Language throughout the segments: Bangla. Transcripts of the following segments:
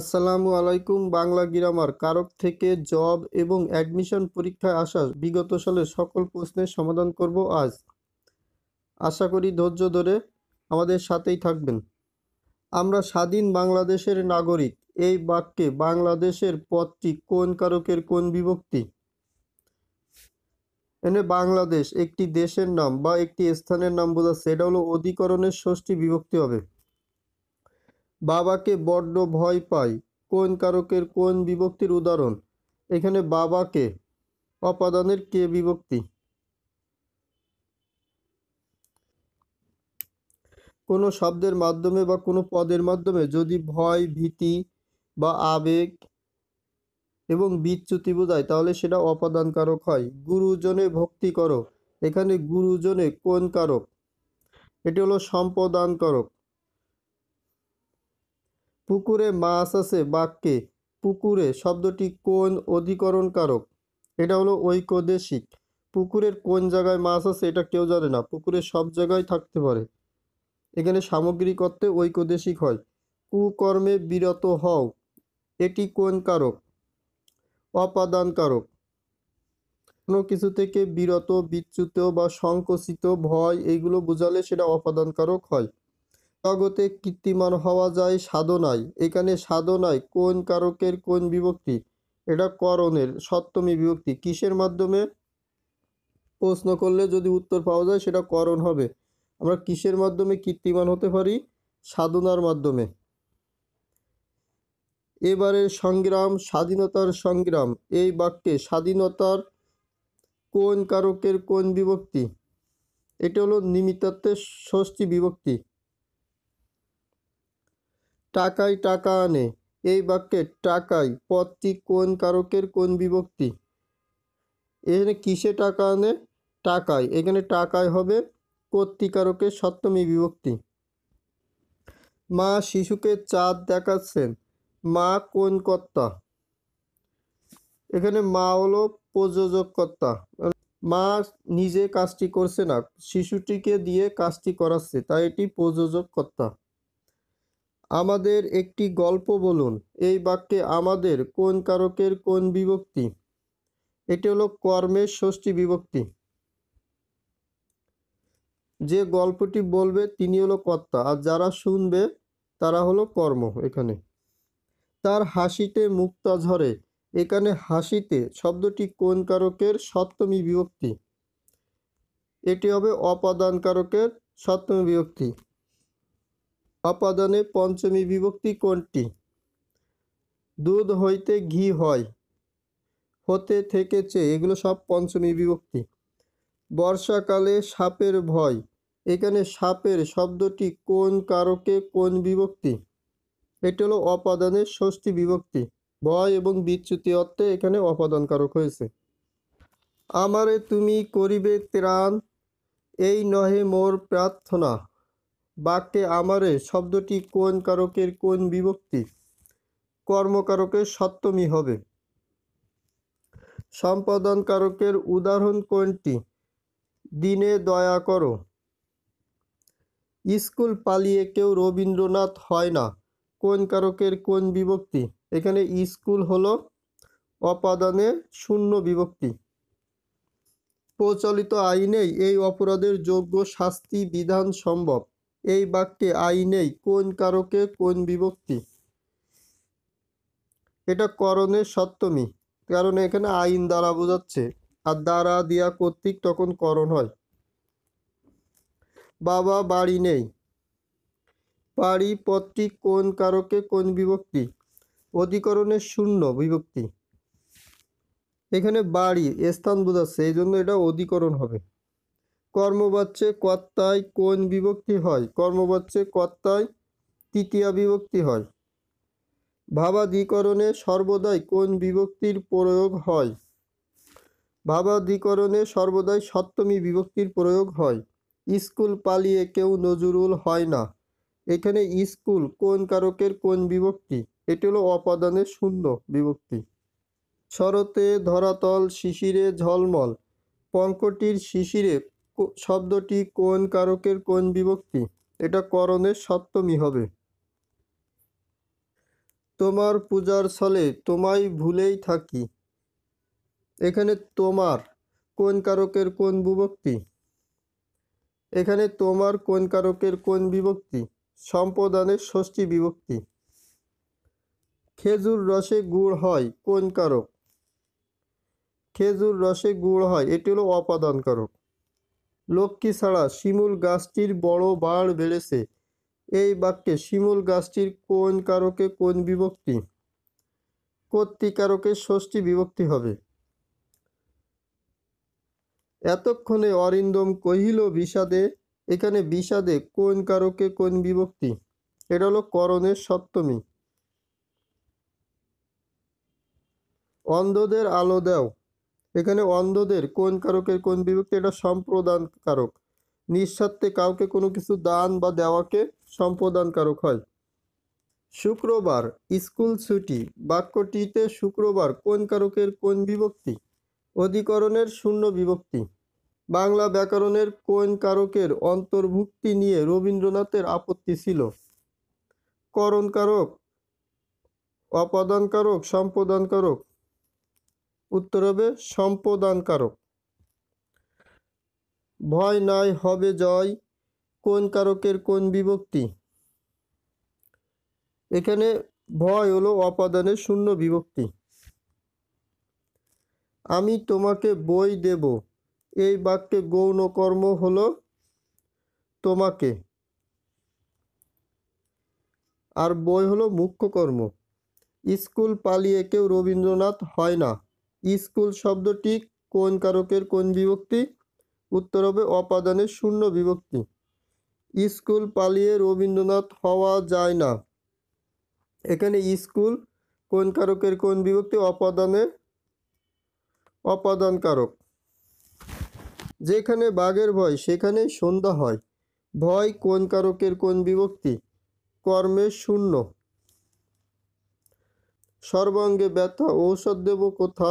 আসসালামু আলাইকুম বাংলা গ্রামার কারক থেকে জব এবং অ্যাডমিশন পরীক্ষায় আসা বিগত সালে সকল প্রশ্নের সমাধান করব আজ আশা করি ধৈর্য ধরে আমাদের সাথেই থাকবেন আমরা স্বাধীন বাংলাদেশের নাগরিক এই বাক্যে বাংলাদেশের পথটি কোন কারকের কোন বিভক্তি এনে বাংলাদেশ একটি দেশের নাম বা একটি স্থানের নাম বোঝাচ্ছে এটা হলো অধিকরণের ষষ্ঠী বিভক্তি হবে বাবাকে বড্ড ভয় পায় কোন কারকের কোন বিভক্তির উদাহরণ এখানে বাবাকে অপাদানের কে বিভক্তি কোনো শব্দের মাধ্যমে বা কোনো পদের মাধ্যমে যদি ভয় ভীতি বা আবেগ এবং বিচ্যুতি বোঝায় তাহলে সেটা অপাদান কারক হয় গুরুজনে ভক্তি করো এখানে গুরুজনে কোন কারক এটি হলো সম্পদান কারক পুকুরে মাছ আছে বাক্যে পুকুরে শব্দটি কোন অধিকরণ কারক এটা হলো ঐকদেশিক পুকুরের কোন জায়গায় মাছ আছে এটা কেউ জানে না পুকুরে সব জায়গায় থাকতে পারে এখানে সামগ্রিক অর্থে ঐকদেশিক হয় কুকর্মে বিরত হও এটি কোন কারক অপাদান কারক কোনো কিছু থেকে বিরত বিচ্যুত বা সংকুচিত ভয় এইগুলো বোঝালে সেটা অপাদান কারক হয় জগতে কীর্তিমান হওয়া যায় সাধনায় এখানে সাধনায় কোন কারকের কোন বিভক্তি এটা করণের সপ্তমী বিভক্তি কিসের মাধ্যমে প্রশ্ন করলে যদি উত্তর পাওয়া যায় সেটা করণ হবে আমরা কিসের মাধ্যমে কীর্তিমান হতে পারি সাধনার মাধ্যমে এবারের সংগ্রাম স্বাধীনতার সংগ্রাম এই বাক্যে স্বাধীনতার কোন কারকের কোন বিভক্তি এটা হলো নিমিত্তার্থের ষষ্ঠী বিভক্তি টাকায় টাকা আনে এই বাক্যে টাকায় পথটি কোন কারকের কোন বিভক্তি এখানে কিসে টাকা আনে টাকায় এখানে টাকায় হবে কর্তিকারকের সপ্তমী বিভক্তি মা শিশুকে চাঁদ দেখাচ্ছেন মা কোন কর্তা এখানে মা হলো প্রযোজক কর্তা মা নিজে কাজটি করছে না শিশুটিকে দিয়ে কাজটি করাচ্ছে তাই এটি প্রযোজক কর্তা আমাদের একটি গল্প বলুন এই বাক্যে আমাদের কোন কারকের কোন বিভক্তি এটি হলো কর্মের ষষ্ঠী বিভক্তি যে গল্পটি বলবে তিনি হলো কর্তা আর যারা শুনবে তারা হলো কর্ম এখানে তার হাসিতে মুক্তা ঝরে এখানে হাসিতে শব্দটি কোন কারকের সপ্তমী বিভক্তি এটি হবে অপাদান কারকের সপ্তমী বিভক্তি অপাদানে পঞ্চমী বিভক্তি কোনটি দুধ হইতে ঘি হয় হতে থেকেছে এগুলো সব পঞ্চমী বিভক্তি বর্ষাকালে সাপের ভয় এখানে সাপের শব্দটি কোন কারকে কোন বিভক্তি এটি হলো অপাদানের ষষ্ঠী বিভক্তি ভয় এবং বিচ্যুতি অর্থে এখানে অপাদান কারক হয়েছে আমারে তুমি করিবে ত্রাণ এই নহে মোর প্রার্থনা বাক্যে আমারে শব্দটি কোন কারকের কোন বিভক্তি কর্মকারকের সপ্তমী হবে সম্পাদন কারকের উদাহরণ কোনটি দিনে দয়া করো স্কুল পালিয়ে কেউ রবীন্দ্রনাথ হয় না কোন কারকের কোন বিভক্তি এখানে স্কুল হল অপাদানে শূন্য বিভক্তি প্রচলিত আইনেই এই অপরাধের যোগ্য শাস্তি বিধান সম্ভব এই বাক্যে আই নেই কোন কারকে কোন বিভক্তি এটা করণের সপ্তমী কারণ এখানে আইন দ্বারা বোঝাচ্ছে আর দ্বারা দিয়া কর্তৃক তখন করণ হয় বাবা বাড়ি নেই বাড়ি পত্রী কোন কারকে কোন বিভক্তি অধিকরণের শূন্য বিভক্তি এখানে বাড়ি স্থান বোঝাচ্ছে এই জন্য এটা অধিকরণ হবে কর্মবাচ্যে কর্তায় কোন বিভক্তি হয় কর্মবাচ্যে কর্তায় তৃতীয়া বিভক্তি হয় ভাবাধিকরণে সর্বদাই কোন বিভক্তির প্রয়োগ হয় ভাবাধিকরণে সর্বদাই সপ্তমী বিভক্তির প্রয়োগ হয় স্কুল পালিয়ে কেউ নজরুল হয় না এখানে স্কুল কোন কারকের কোন বিভক্তি এটি হলো অপাদানের শূন্য বিভক্তি শরতে ধরাতল শিশিরে ঝলমল পঙ্কটির শিশিরে শব্দটি কোন কারকের কোন বিভক্তি এটা করণের সপ্তমী হবে তোমার পূজার ছলে তোমায় ভুলেই থাকি এখানে তোমার কোন কারকের কোন বিভক্তি এখানে তোমার কোন কারকের কোন বিভক্তি সম্পদানের ষষ্ঠী বিভক্তি খেজুর রসে গুড় হয় কোন কারক খেজুর রসে গুড় হয় এটি হলো অপাদান কারক লক্ষ্মী ছাড়া শিমুল গাছটির বড় বাড় বেড়েছে এই বাক্যে শিমুল গাছটির কোন কারকে কোন বিভক্তি কর্তৃকারকের ষষ্ঠী বিভক্তি হবে এতক্ষণে অরিন্দম কহিল বিষাদে এখানে বিষাদে কোন কারকে কোন বিভক্তি এটা হলো করণের সপ্তমী অন্ধদের আলো দেও এখানে অন্ধদের কোন কারকের কোন বিভক্তি এটা সম্প্রদান কারক নিঃস্বার্থে কাউকে কোনো কিছু দান বা দেওয়াকে সম্প্রদান কারক হয় শুক্রবার স্কুল ছুটি বাক্যটিতে শুক্রবার কোন কারকের কোন বিভক্তি অধিকরণের শূন্য বিভক্তি বাংলা ব্যাকরণের কোন কারকের অন্তর্ভুক্তি নিয়ে রবীন্দ্রনাথের আপত্তি ছিল করণ কারক অপাদান কারক সম্পদান কারক উত্তর হবে সম্পদানকারক ভয় নাই হবে জয় কোন কারকের কোন বিভক্তি এখানে ভয় হলো অপাদানের শূন্য বিভক্তি আমি তোমাকে বই দেব এই বাক্যে গৌণ কর্ম হল তোমাকে আর বই হলো মুখ্য কর্ম স্কুল পালিয়ে কেউ রবীন্দ্রনাথ হয় না স্কুল শব্দটি কোন কারকের কোন বিভক্তি উত্তর হবে অপাদানের শূন্য বিভক্তি স্কুল পালিয়ে রবীন্দ্রনাথ হওয়া যায় না এখানে স্কুল কোন কারকের কোন বিভক্তি অপাদানের অপাদান কারক যেখানে বাঘের ভয় সেখানে সন্ধ্যা হয় ভয় কোন কারকের কোন বিভক্তি কর্মে শূন্য সর্বাঙ্গে ব্যথা ঔষধ দেব কোথা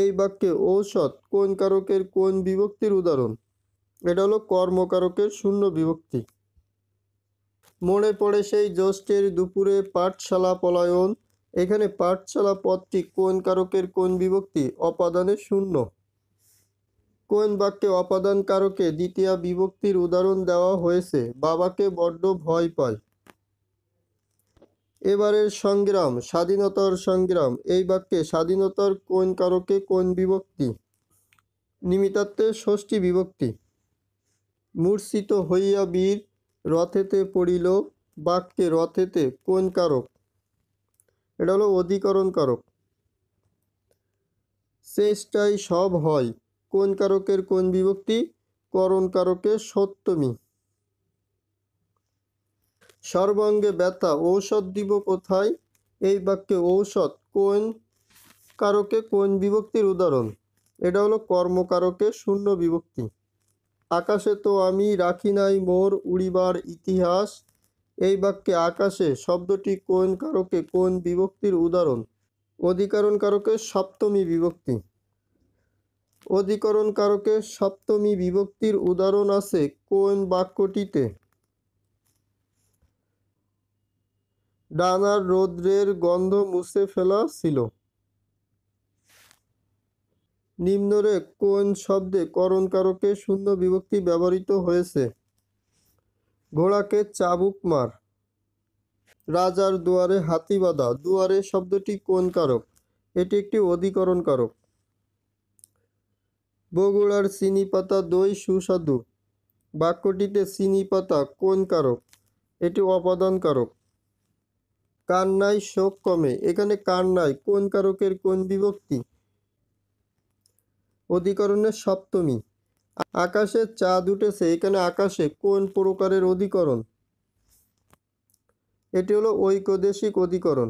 এই বাক্যে ঔষধ কোন কারকের কোন বিভক্তির উদাহরণ এটা হলো কর্মকারকের শূন্য বিভক্তি মনে পড়ে সেই জ্যৈষ্ঠের দুপুরে পাঠশালা পলায়ন এখানে পাঠশালা পদটি কোন কারকের কোন বিভক্তি অপাদানে শূন্য কোন বাক্যে অপাদান কারকে দ্বিতীয় বিভক্তির উদাহরণ দেওয়া হয়েছে বাবাকে বড্ড ভয় পায় এবারের সংগ্রাম স্বাধীনতার সংগ্রাম এই বাক্যে স্বাধীনতার কোন কারকে কোন বিভক্তি নিমিতাত্মে ষষ্ঠী বিভক্তি মূর্ছিত হইয়া বীর রথেতে পড়িল বাক্যে রথেতে কোন কারক এটা হলো অধিকরণ কারক চেষ্টায় সব হয় কোন কারকের কোন বিভক্তি করণ কারকের সত্যমী সর্বাঙ্গে ব্যথা ঔষধ দিব কোথায় এই বাক্যে ঔষধ কোন কারকে কোন বিভক্তির উদাহরণ এটা হলো কর্মকারকে শূন্য বিভক্তি আকাশে তো আমি রাখি নাই মোর উড়িবার ইতিহাস এই বাক্যে আকাশে শব্দটি কোন কারকে কোন বিভক্তির উদাহরণ অধিকারণ কারকে সপ্তমী বিভক্তি অধিকরণ কারকে সপ্তমী বিভক্তির উদাহরণ আছে কোন বাক্যটিতে ডানার রৌদ্রের গন্ধ মুছে ফেলা ছিল নিম্নরে কোন শব্দে করণকারকে শূন্য বিভক্তি ব্যবহৃত হয়েছে ঘোড়াকে চাবুক মার রাজার দুয়ারে হাতি বাঁধা দুয়ারে শব্দটি কোন কারক এটি একটি অধিকরণ কারক বগুড়ার চিনি পাতা দই সুস্বাদু বাক্যটিতে চিনি পাতা কোন কারক এটি অপাদান কারক কান্নায় শোক কমে এখানে কান্নায় কোন কারকের কোন বিভক্তি অধিকরণের সপ্তমী আকাশে চাঁদ উঠেছে এখানে আকাশে কোন প্রকারের অধিকরণ এটি হলো ঐকদেশিক অধিকরণ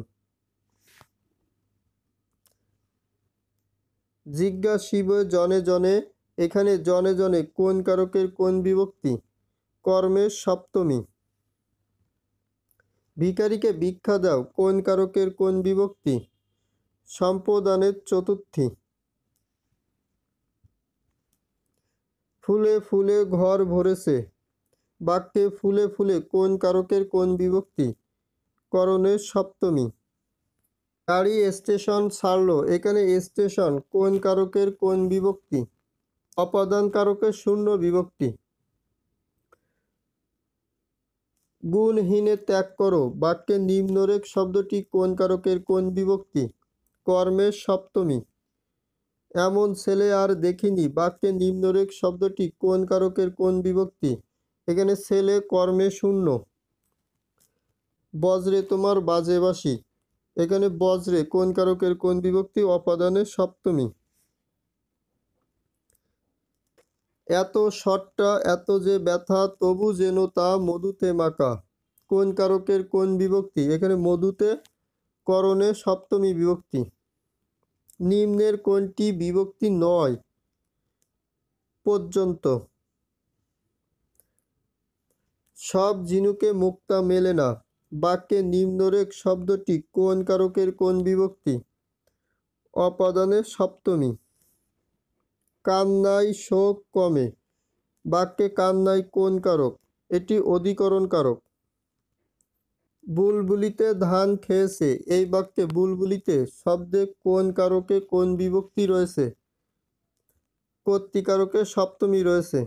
শিব জনে জনে এখানে জনে জনে কোন কারকের কোন বিভক্তি কর্মের সপ্তমী ভিকারিকে ভিক্ষা দাও কোন কারকের কোন বিভক্তি সম্প্রদানের চতুর্থী ফুলে ফুলে ঘর ভরেছে বাক্যে ফুলে ফুলে কোন কারকের কোন বিভক্তি করণের সপ্তমী গাড়ি স্টেশন ছাড়লো এখানে স্টেশন কোন কারকের কোন বিভক্তি অপাদান কারকের শূন্য বিভক্তি গুণহীনে ত্যাগ করো বাক্যে নিম্নরেখ শব্দটি কোন কারকের কোন বিভক্তি কর্মের সপ্তমী এমন ছেলে আর দেখিনি বাক্যে নিম্নরেখ শব্দটি কোন কারকের কোন বিভক্তি এখানে ছেলে কর্মে শূন্য বজ্রে তোমার বাজেবাসী এখানে বজ্রে কোন কারকের কোন বিভক্তি অপাদানের সপ্তমী এত শটটা এত যে ব্যথা তবু যেন তা মধুতে মাকা কোন কারকের কোন বিভক্তি এখানে মধুতে করণে সপ্তমী বিভক্তি নিম্নের কোনটি বিভক্তি নয় পর্যন্ত সব জিনুকে মুক্তা মেলে না বাক্যে নিম্নরেক শব্দটি কোন কারকের কোন বিভক্তি অপাদানের সপ্তমী কান্নায় শোক কমে বাক্যে কান্নায় কোন কারক এটি অধিকরণ কারক বুলবুলিতে ধান খেয়েছে এই বাক্যে বুলবুলিতে শব্দে কোন কারকে কোন বিভক্তি রয়েছে কর্তিকারকে সপ্তমী রয়েছে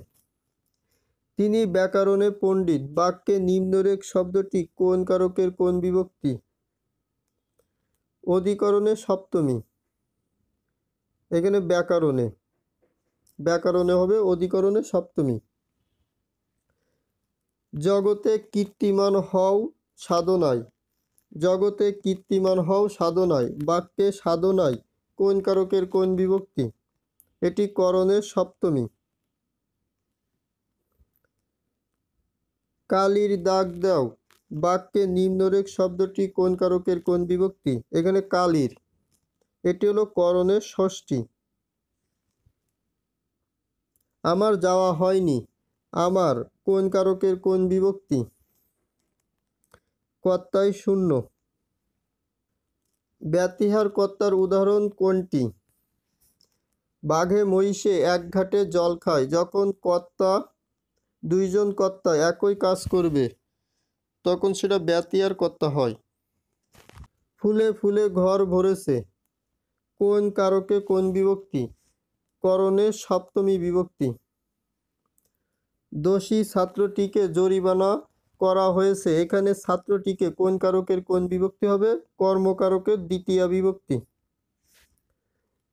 তিনি ব্যাকরণে পণ্ডিত বাক্যে নিম্নরেখ শব্দটি কোন কারকের কোন বিভক্তি অধিকরণে সপ্তমী এখানে ব্যাকরণে ব্যাকরণে হবে অধিকরণে সপ্তমী জগতে কীর্তিমান হও সাধনায় জগতে কীর্তিমান হও সাধনায় বাক্যে সাধনায় কোন কারকের কোন বিভক্তি এটি করণের সপ্তমী কালির দাগ দাও বাক্যে নিম্নরেখ শব্দটি কোন কারকের কোন বিভক্তি এখানে কালির এটি হলো করণের ষষ্ঠী আমার যাওয়া হয়নি আমার কোন কারকের কোন বিভক্তি কর্তায় শূন্য ব্যতিহার কর্তার উদাহরণ কোনটি বাঘে মহিষে এক ঘাটে জল খায় যখন কর্তা দুইজন কর্তা একই কাজ করবে তখন সেটা ব্যতিহার কর্তা হয় ফুলে ফুলে ঘর ভরেছে কোন কারকে কোন বিভক্তি করণে সপ্তমী বিভক্তি দোষী ছাত্রটিকে জরিমানা করা হয়েছে এখানে ছাত্রটিকে কোন কারকের কোন বিভক্তি হবে কর্মকারকের দ্বিতীয় বিভক্তি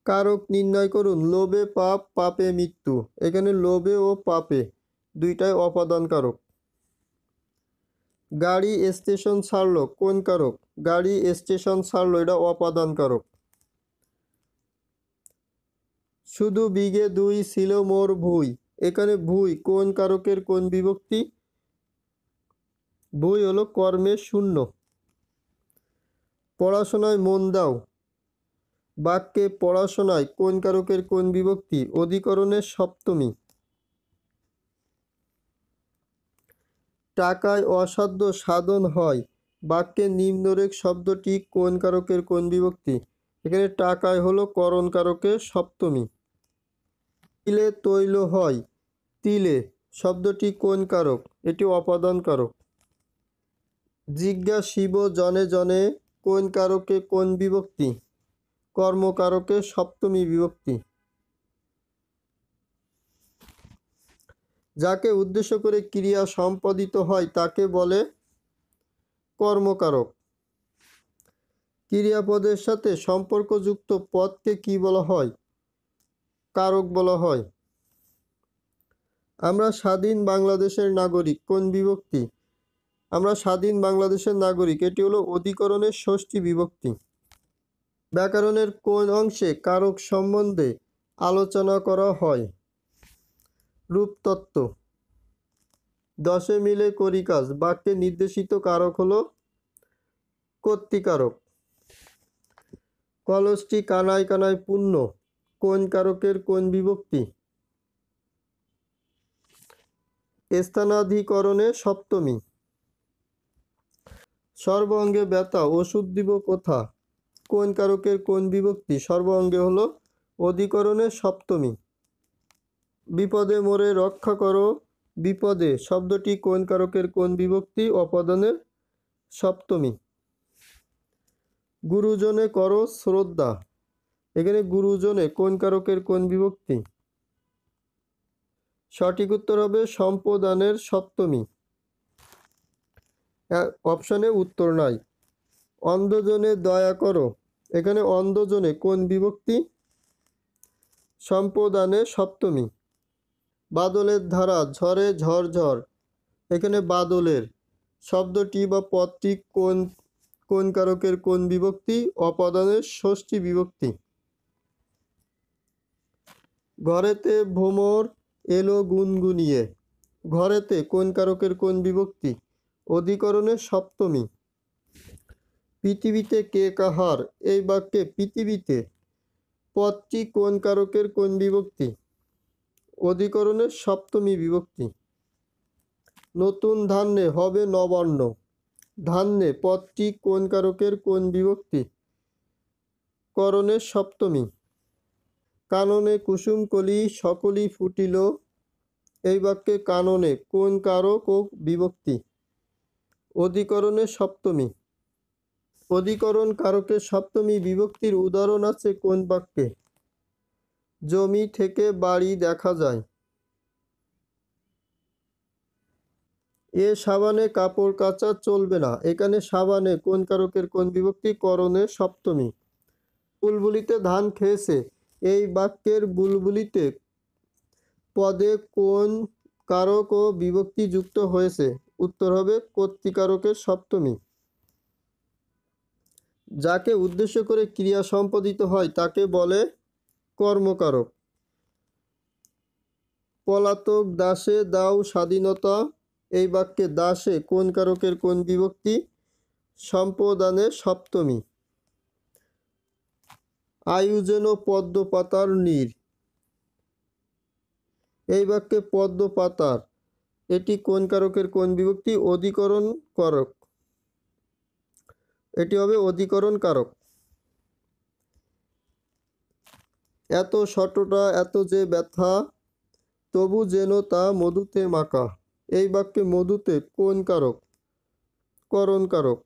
কারক নির্ণয় করুন লোভে পাপ পাপে মৃত্যু এখানে লোভে ও পাপে দুইটাই অপাদান কারক গাড়ি স্টেশন ছাড়লো কোন কারক গাড়ি স্টেশন ছাড়লো এটা অপাদান কারক শুধু বিঘে দুই ছিল মোর ভুই এখানে ভুই কোন কারকের কোন বিভক্তি ভুই হলো কর্মে শূন্য পড়াশোনায় মন দাও বাক্যে পড়াশোনায় কোন কারকের কোন বিভক্তি অধিকরণের সপ্তমী টাকায় অসাধ্য সাধন হয় বাক্যে নিম্নরেখ শব্দটি কোন কারকের কোন বিভক্তি এখানে টাকায় হলো করণ কারকের সপ্তমী তিলে তৈল হয় তিলে শব্দটি কোন কারক এটি অপাদান কারক জিজ্ঞাসিব জনে জনে কোন কারকে কোন বিভক্তি কর্মকারকে সপ্তমী বিভক্তি যাকে উদ্দেশ্য করে ক্রিয়া সম্পাদিত হয় তাকে বলে কর্মকারক ক্রিয়াপদের সাথে সম্পর্কযুক্ত পদকে কি বলা হয় কারক বলা হয় আমরা স্বাধীন বাংলাদেশের নাগরিক কোন বিভক্তি আমরা স্বাধীন বাংলাদেশের নাগরিক এটি হলো অধিকরণের ষষ্ঠী বিভক্তি ব্যাকরণের কোন অংশে কারক সম্বন্ধে আলোচনা করা হয় রূপতত্ত্ব দশে মিলে করি কাজ বাক্যে নির্দেশিত কারক হলো কর্তিকারক কলসটি কানায় কানায় পূর্ণ কোন কারকের কোন বিভক্তি স্থানাধিকরণে সপ্তমী সর্ব অঙ্গে ব্যথা ওষুধ দিব কোথা কোন কারকের কোন বিভক্তি সর্ব অঙ্গে হলো অধিকরণে সপ্তমী বিপদে মোরে রক্ষা করো বিপদে শব্দটি কোন কারকের কোন বিভক্তি অপাদনের সপ্তমী গুরুজনে করো শ্রদ্ধা এখানে গুরুজনে কোন কারকের কোন বিভক্তি সঠিক উত্তর হবে সম্প্রদানের সপ্তমী অপশানে উত্তর নাই অন্ধজনে দয়া করো এখানে অন্ধজনে কোন বিভক্তি সম্প্রদানে সপ্তমী বাদলের ধারা ঝরে ঝরঝর এখানে বাদলের শব্দটি বা পদটি কোন কোন কারকের কোন বিভক্তি অপাদানের ষষ্ঠী বিভক্তি ঘরেতে ভ্রমর এলো গুনগুনিয়ে ঘরেতে কোন কারকের কোন বিভক্তি অধিকরণের সপ্তমী পৃথিবীতে কে কাহার এই বাক্যে পৃথিবীতে পদটি কোন কারকের কোন বিভক্তি অধিকরণের সপ্তমী বিভক্তি নতুন ধান্যে হবে নবান্ন ধান্যে পদটি কোন কারকের কোন বিভক্তি করণের সপ্তমী কাননে কুসুম কলি সকলি ফুটিল এই বাক্যে কাননে কোন কারক ও বিভক্তি অধিকরণে সপ্তমী অধিকরণ কারকের সপ্তমী বিভক্তির উদাহরণ আছে কোন বাক্যে জমি থেকে বাড়ি দেখা যায় এ সাবানে কাপড় কাচা চলবে না এখানে সাবানে কোন কারকের কোন বিভক্তি করণে সপ্তমী ফুলবুলিতে ধান খেয়েছে এই বাক্যের বুলবুলিতে পদে কোন কারক ও বিভক্তি যুক্ত হয়েছে উত্তর হবে কর্তৃকারকের সপ্তমী যাকে উদ্দেশ্য করে ক্রিয়া সম্পাদিত হয় তাকে বলে কর্মকারক পলাতক দাসে দাও স্বাধীনতা এই বাক্যে দাসে কোন কারকের কোন বিভক্তি সম্পদানের সপ্তমী আয়ু যেন পদ্ম পাতার নীর এই বাক্যে পদ্ম পাতার এটি কোন কারকের কোন বিভক্তি অধিকরণ কারক এটি হবে অধিকরণ কারক এত শটটা এত যে ব্যথা তবু যেন তা মধুতে মাকা এই বাক্যে মধুতে কোন কারক করণ কারক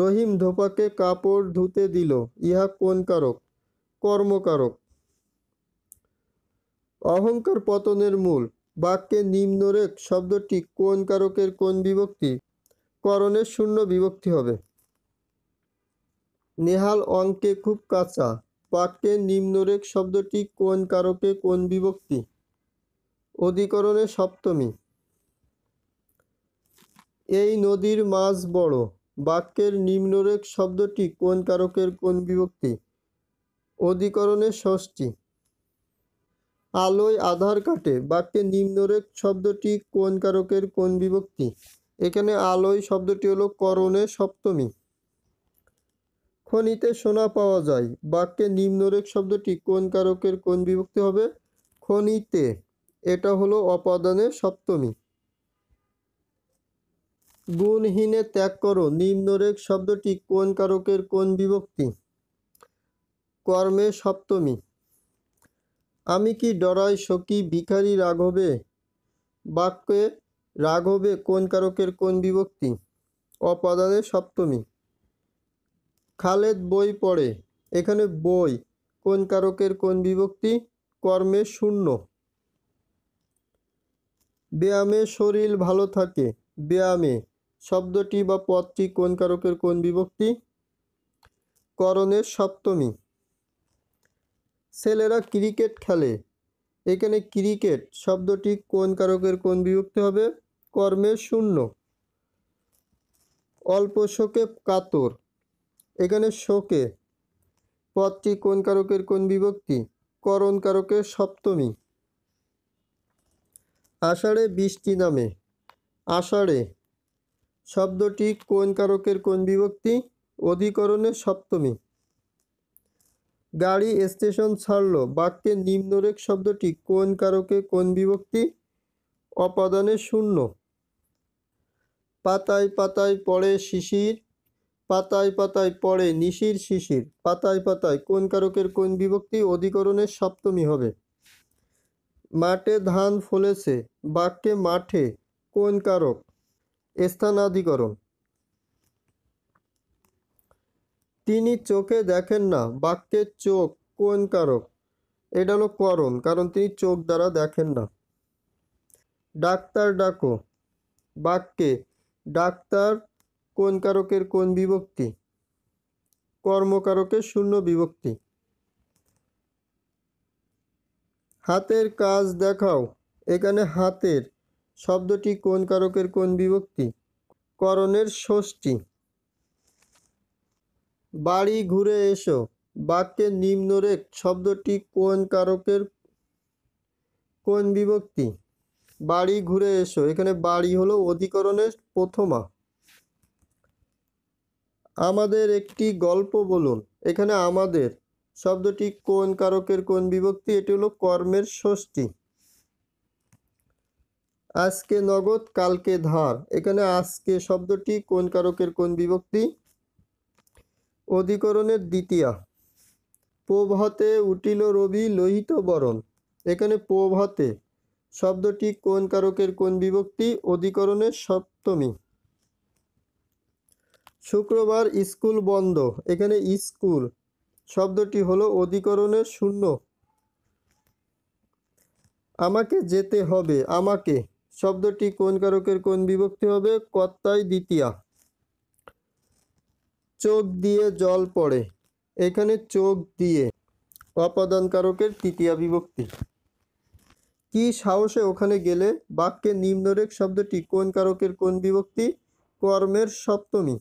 রহিম ধোপাকে কাপড় ধুতে দিল ইহা কোন কারক কর্মকারক অহংকার পতনের মূল বাক্যে নিম্নরেক শব্দটি কোন কারকের কোন বিভক্তি করণের শূন্য বিভক্তি হবে নেহাল অঙ্কে খুব কাঁচা বাক্যে নিম্নরেক শব্দটি কোন কারকে কোন বিভক্তি অধিকরণে সপ্তমী এই নদীর মাছ বড় বাক্যের নিম্নরেখ শব্দটি কোন কারকের কোন বিভক্তি অধিকরণের ষষ্ঠী আলোয় আধার কাটে বাক্যে নিম্নরেখ শব্দটি কোন কারকের কোন বিভক্তি এখানে আলোয় শব্দটি হলো করণে সপ্তমী খনিতে সোনা পাওয়া যায় বাক্যে নিম্নরেক শব্দটি কোন কারকের কোন বিভক্তি হবে খনিতে এটা হলো অপাদানের সপ্তমী গুণহীনে ত্যাগ করো নিম্নরেখ শব্দটি কোন কারকের কোন বিভক্তি কর্মে সপ্তমী আমি কি ডরাই সখী ভিখারি রাঘবে বাক্যে রাঘবে কোন কারকের কোন বিভক্তি অপাদানে সপ্তমী খালেদ বই পড়ে এখানে বই কোন কারকের কোন বিভক্তি কর্মে শূন্য ব্যায়ামে শরীর ভালো থাকে ব্যায়ামে শব্দটি বা পদটি কোন কারকের কোন বিভক্তি করণের সপ্তমী ছেলেরা ক্রিকেট খেলে এখানে ক্রিকেট শব্দটি কোন কারকের কোন বিভক্তি হবে কর্মের শূন্য অল্প শোকে কাতর এখানে শোকে পদটি কোন কারকের কোন বিভক্তি করণ কারকের সপ্তমী আষাঢ়ে বৃষ্টি নামে আষাঢ়ে শব্দটি কোন কারকের কোন বিভক্তি অধিকরণের সপ্তমী গাড়ি স্টেশন ছাড়ল বাক্যে নিম্নরেখ শব্দটি কোন কারকে কোন বিভক্তি অপাদানে শূন্য পাতায় পাতায় পড়ে শিশির পাতায় পাতায় পড়ে নিশির শিশির পাতায় পাতায় কোন কারকের কোন বিভক্তি অধিকরণের সপ্তমী হবে মাঠে ধান ফলেছে বাক্যে মাঠে কোন কারক স্থানাধিকরণ তিনি চোখে দেখেন না বাক্যের চোখ কোন কারক এটা হলো করণ কারণ তিনি চোখ দ্বারা দেখেন না ডাক্তার ডাকো বাক্যে ডাক্তার কোন কারকের কোন বিভক্তি কর্মকারকের শূন্য বিভক্তি হাতের কাজ দেখাও এখানে হাতের শব্দটি কোন কারকের কোন বিভক্তি করণের ষষ্ঠী বাড়ি ঘুরে এসো বাক্যে নিম্নরেখ শব্দটি কোন কারকের কোন বিভক্তি বাড়ি ঘুরে এসো এখানে বাড়ি হলো অধিকরণের প্রথমা আমাদের একটি গল্প বলুন এখানে আমাদের শব্দটি কোন কারকের কোন বিভক্তি এটি হলো কর্মের ষষ্ঠী আজকে নগদ কালকে ধার এখানে আজকে শব্দটি কোন কারকের কোন বিভক্তি অধিকরণের দ্বিতীয়া প্রভাতে উঠিল রবি লোহিত বরণ এখানে প্রভাতে শব্দটি কোন কারকের কোন বিভক্তি অধিকরণের সপ্তমী শুক্রবার স্কুল বন্ধ এখানে স্কুল শব্দটি হলো অধিকরণের শূন্য আমাকে যেতে হবে আমাকে শব্দটি কোন কারকের কোন বিভক্তি হবে কত্তায় দ্বিতীয়া চোখ দিয়ে জল পড়ে এখানে চোখ দিয়ে অপাদান কারকের তৃতীয়া বিভক্তি কি সাহসে ওখানে গেলে বাক্যে নিম্নরেখ শব্দটি কোন কারকের কোন বিভক্তি কর্মের সপ্তমী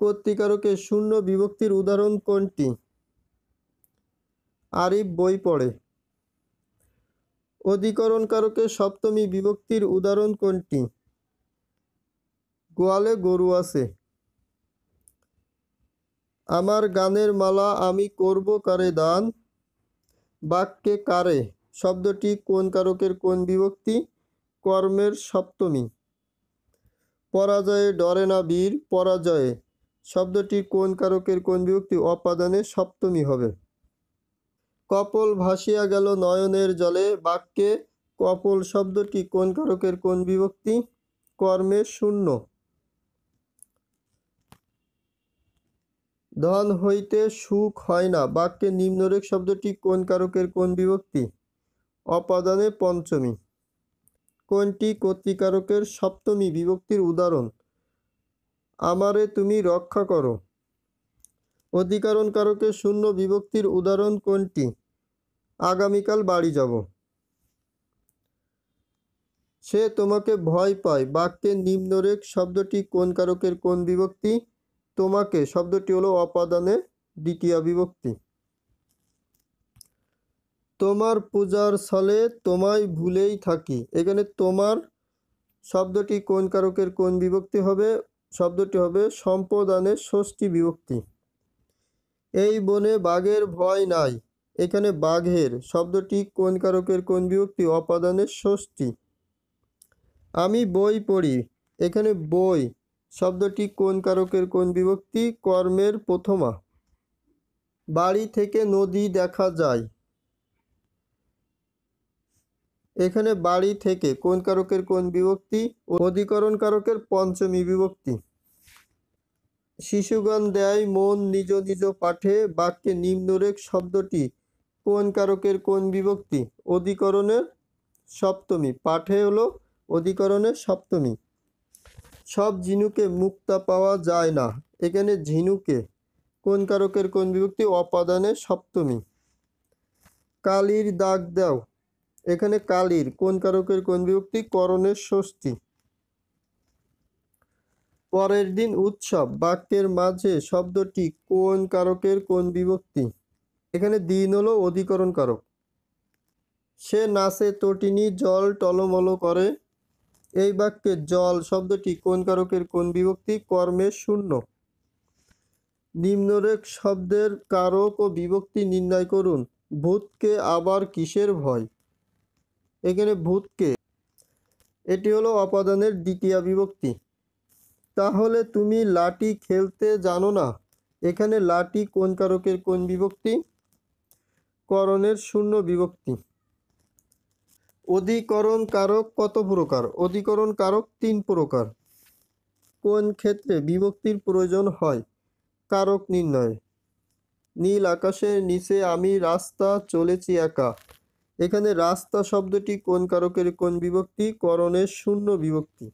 কর্তৃকারকের শূন্য বিভক্তির উদাহরণ কোনটি আরিফ বই পড়ে অধিকরণ কারকের সপ্তমী বিভক্তির উদাহরণ কোনটি গোয়ালে গরু আছে আমার গানের মালা আমি করব কারে দান বাক্যে কারে শব্দটি কোন কারকের কোন বিভক্তি কর্মের সপ্তমী পরাজয়ে ডরে না বীর পরাজয়ে শব্দটি কোন কারকের কোন বিভক্তি অপাদানে সপ্তমী হবে কপল ভাসিয়া গেল নয়নের জলে বাক্যে কপল শব্দটি কোন কারকের কোন বিভক্তি কর্মে শূন্য ধন হইতে সুখ হয় না বাক্যে নিম্নরেখ শব্দটি কোন কারকের কোন বিভক্তি অপাদানে পঞ্চমী কোনটি কর্তৃকারকের সপ্তমী বিভক্তির উদাহরণ আমারে তুমি রক্ষা করো অধিকারণ কারকের শূন্য বিভক্তির উদাহরণ কোনটি আগামীকাল বাড়ি যাব সে তোমাকে ভয় পায় বাক্যে নিম্নরেখ শব্দটি কোন কারকের কোন বিভক্তি তোমাকে শব্দটি হলো অপাদানের দ্বিতীয় বিভক্তি তোমার পূজার ছলে তোমায় ভুলেই থাকি এখানে তোমার শব্দটি কোন কারকের কোন বিভক্তি হবে শব্দটি হবে সম্পদানের ষষ্ঠী বিভক্তি এই বনে বাঘের ভয় নাই এখানে বাঘের শব্দটি কোন কারকের কোন বিভক্তি অপাদানের ষষ্ঠী আমি বই পড়ি এখানে বই শব্দটি কোন কারকের কোন বিভক্তি কর্মের প্রথমা বাড়ি থেকে নদী দেখা যায় এখানে বাড়ি থেকে কোন কারকের কোন বিভক্তি অধিকরণ কারকের পঞ্চমী বিভক্তি শিশুগণ দেয় মন নিজ নিজ পাঠে বাক্যে নিম্নরেখ শব্দটি কোন কারকের কোন বিভক্তি অধিকরণের সপ্তমী পাঠে হলো অধিকরণের সপ্তমী সব ঝিনুকে মুক্তা পাওয়া যায় না এখানে ঝিনুকে কোন কারকের কোন বিভক্তি অপাদানের সপ্তমী কালির দাগ দাও এখানে কালির কোন কারকের কোন বিভক্তি করণের ষষ্ঠী পরের দিন উৎসব বাক্যের মাঝে শব্দটি কোন কারকের কোন বিভক্তি এখানে দিন হলো অধিকরণ কারক সে নাচে তটিনি জল টলমল করে এই বাক্যে জল শব্দটি কোন কারকের কোন বিভক্তি কর্মের শূন্য নিম্নরেখ শব্দের কারক ও বিভক্তি নির্ণয় করুন ভূতকে আবার কিসের ভয় এখানে ভূতকে এটি হলো অপাদানের দ্বিতীয় বিভক্তি তাহলে তুমি লাঠি খেলতে জানো না এখানে লাঠি কোন কারকের কোন বিভক্তি করণের শূন্য বিভক্তি অধিকরণ কারক কত প্রকার অধিকরণ কারক তিন প্রকার কোন ক্ষেত্রে বিভক্তির প্রয়োজন হয় কারক নির্ণয় নীল আকাশের নিচে আমি রাস্তা চলেছি একা এখানে রাস্তা শব্দটি কোন কারকের কোন বিভক্তি করণের শূন্য বিভক্তি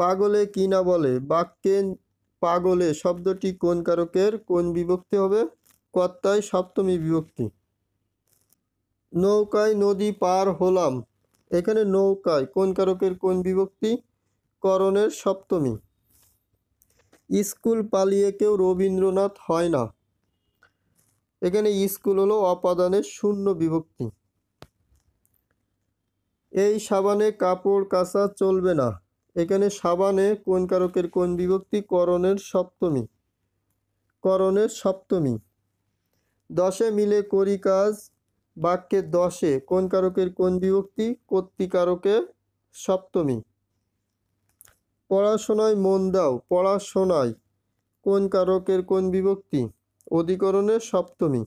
পাগলে কি না বলে বাক্যে পাগলে শব্দটি কোন কারকের কোন বিভক্তি হবে কর্তায় সপ্তমী বিভক্তি নৌকায় নদী পার হলাম এখানে নৌকায় কোন কারকের কোন বিভক্তি করণের সপ্তমী স্কুল পালিয়ে কেউ রবীন্দ্রনাথ হয় না এখানে স্কুল হলো অপাদানের শূন্য বিভক্তি এই সাবানে কাপড় কাচা চলবে না এখানে সাবানে কোন কারকের কোন বিভক্তি করণের সপ্তমী করণের সপ্তমী দশে মিলে করি কাজ বাক্যে দশে কোন কারকের কোন বিভক্তি কর্তিকারকের সপ্তমী পড়াশোনায় মন দাও পড়াশোনায় কোন কারকের কোন বিভক্তি অধিকরণের সপ্তমী